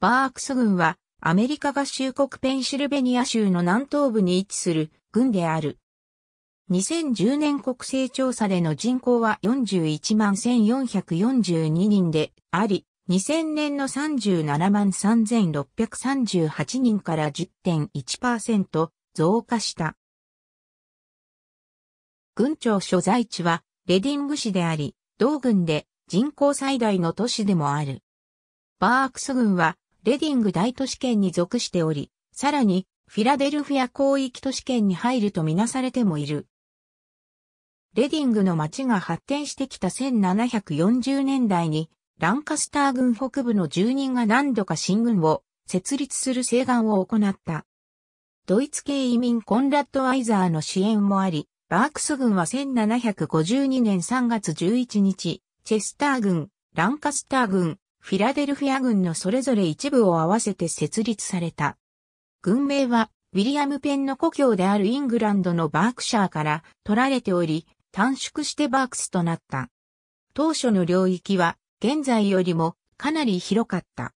バークス軍は、アメリカ合衆国ペンシルベニア州の南東部に位置する軍である。2010年国勢調査での人口は41万1442人であり、2000年の37万3638人から10.1%増加した。軍庁所在地はレディング市であり、同軍で人口最大の都市でもある。バークス軍はレディング大都市圏に属しており、さらに、フィラデルフィア広域都市圏に入るとみなされてもいる。レディングの街が発展してきた1740年代に、ランカスター軍北部の住人が何度か新軍を設立する請願を行った。ドイツ系移民コンラッド・アイザーの支援もあり、バークス軍は1752年3月11日、チェスター軍、ランカスター軍、フィラデルフィア軍のそれぞれ一部を合わせて設立された。軍名は、ウィリアム・ペンの故郷であるイングランドのバークシャーから取られており、短縮してバークスとなった。当初の領域は、現在よりもかなり広かった。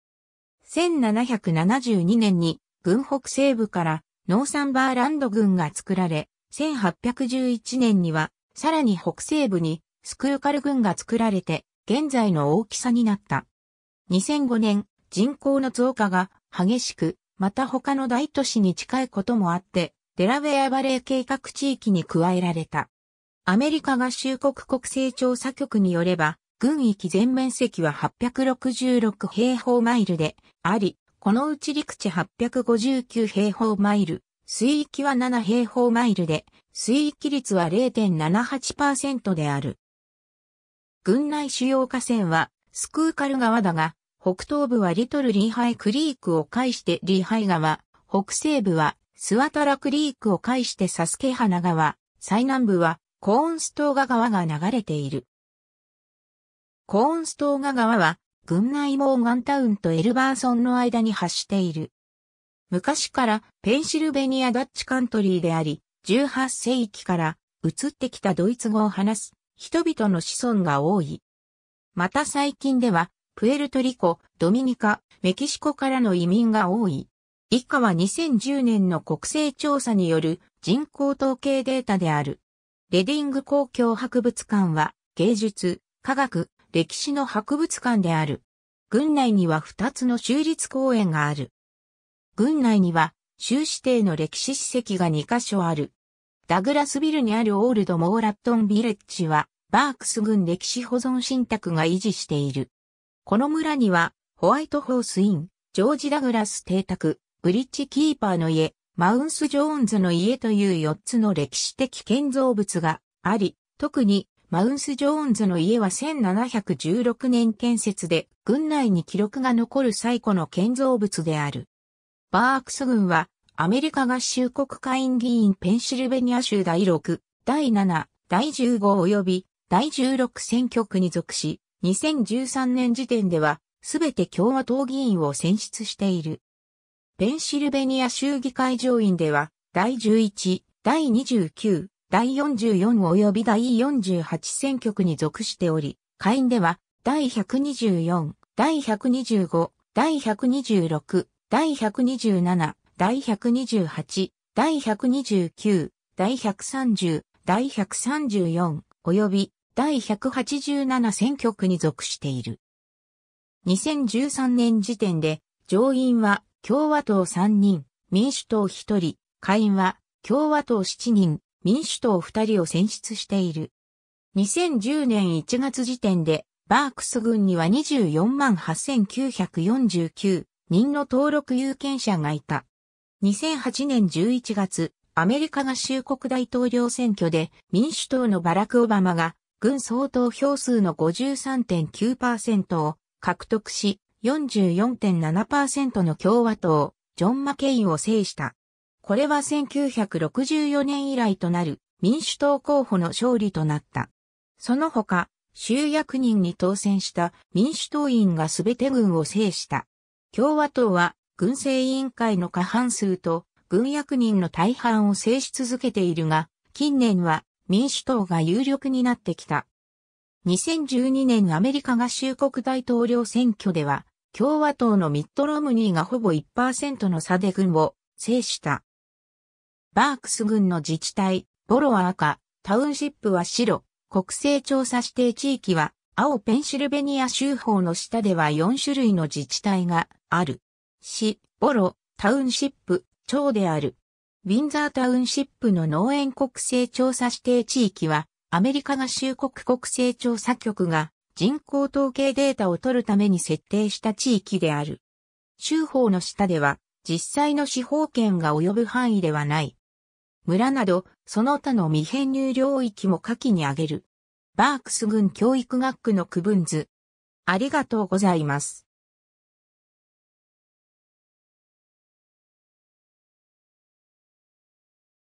1772年に、軍北西部からノーサンバーランド軍が作られ、1811年には、さらに北西部にスクーカル軍が作られて、現在の大きさになった。2005年、人口の増加が激しく、また他の大都市に近いこともあって、デラウェアバレー計画地域に加えられた。アメリカ合衆国国勢調査局によれば、軍域全面積は866平方マイルであり、このうち陸地859平方マイル、水域は7平方マイルで、水域率は0.78%である。軍内主要河川はスクーカル川だが、北東部はリトルリーハイクリークを介してリーハイ川、北西部はスワタラクリークを介してサスケ花川、最南部はコーンストーガ川が流れている。コーンストーガ川は、群内モーガンタウンとエルバーソンの間に発している。昔からペンシルベニアダッチカントリーであり、18世紀から移ってきたドイツ語を話す人々の子孫が多い。また最近では、プエルトリコ、ドミニカ、メキシコからの移民が多い。以下は2010年の国勢調査による人口統計データである。レディング公共博物館は芸術、科学、歴史の博物館である。郡内には2つの州立公園がある。郡内には州指定の歴史史跡が2カ所ある。ダグラスビルにあるオールドモーラットンビレッジはバークス郡歴史保存信託が維持している。この村には、ホワイトホースイン、ジョージ・ダグラス邸宅、ブリッジキーパーの家、マウンス・ジョーンズの家という4つの歴史的建造物があり、特にマウンス・ジョーンズの家は1716年建設で、軍内に記録が残る最古の建造物である。バークス軍は、アメリカ合衆国会議員ペンシルベニア州第6、第7、第1 5号及び第16選挙区に属し、2013年時点では、すべて共和党議員を選出している。ペンシルベニア州議会上院では、第11、第29、第44及び第48選挙区に属しており、下院では、第124、第125、第126、第127、第128、第129、第130、第134、及び第187選挙区に属している。2013年時点で、上院は共和党3人、民主党1人、下院は共和党7人、民主党2人を選出している。2010年1月時点で、バークス軍には24万8949人の登録有権者がいた。2008年11月、アメリカ合衆国大統領選挙で民主党のバラク・オバマが軍総投票数の53.9%を獲得し、44.7%の共和党、ジョン・マケインを制した。これは1964年以来となる民主党候補の勝利となった。その他、州役人に当選した民主党員が全て軍を制した。共和党は軍政委員会の過半数と軍役人の大半を制し続けているが、近年は民主党が有力になってきた。2012年アメリカ合衆国大統領選挙では、共和党のミッドロムニーがほぼ1%の差で軍を制した。バークス軍の自治体、ボロは赤、タウンシップは白、国勢調査指定地域は青ペンシルベニア州法の下では4種類の自治体がある。市、ボロ、タウンシップ、町である。ウィンザータウンシップの農園国勢調査指定地域は、アメリカ合衆国国勢調査局が人口統計データを取るために設定した地域である。州法の下では、実際の司法権が及ぶ範囲ではない。村など、その他の未編入領域も下記に挙げる。バークス郡教育学区の区分図。ありがとうございます。